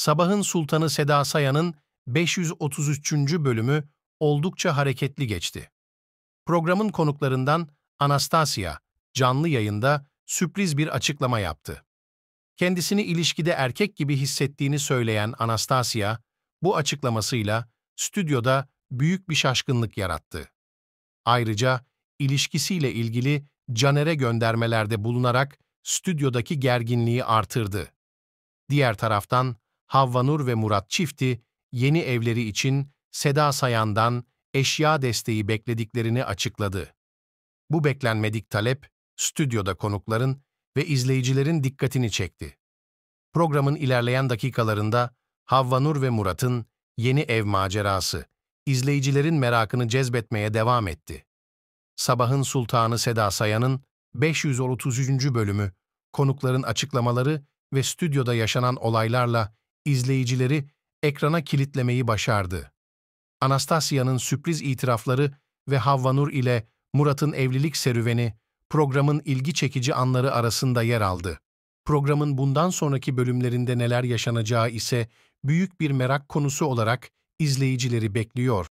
Sabahın Sultanı Seda Sayan'ın 533. bölümü oldukça hareketli geçti. Programın konuklarından Anastasia canlı yayında sürpriz bir açıklama yaptı. Kendisini ilişkide erkek gibi hissettiğini söyleyen Anastasia, bu açıklamasıyla stüdyoda büyük bir şaşkınlık yarattı. Ayrıca ilişkisiyle ilgili Caner'e göndermelerde bulunarak stüdyodaki gerginliği artırdı. Diğer taraftan Havvanur ve Murat çifti, yeni evleri için Seda Sayan'dan eşya desteği beklediklerini açıkladı. Bu beklenmedik talep, stüdyoda konukların ve izleyicilerin dikkatini çekti. Programın ilerleyen dakikalarında Havvanur ve Murat'ın yeni ev macerası, izleyicilerin merakını cezbetmeye devam etti. Sabahın Sultanı Seda Sayan'ın 533. bölümü, konukların açıklamaları ve stüdyoda yaşanan olaylarla izleyicileri ekrana kilitlemeyi başardı. Anastasia'nın sürpriz itirafları ve Havvanur ile Murat'ın evlilik serüveni programın ilgi çekici anları arasında yer aldı. Programın bundan sonraki bölümlerinde neler yaşanacağı ise büyük bir merak konusu olarak izleyicileri bekliyor.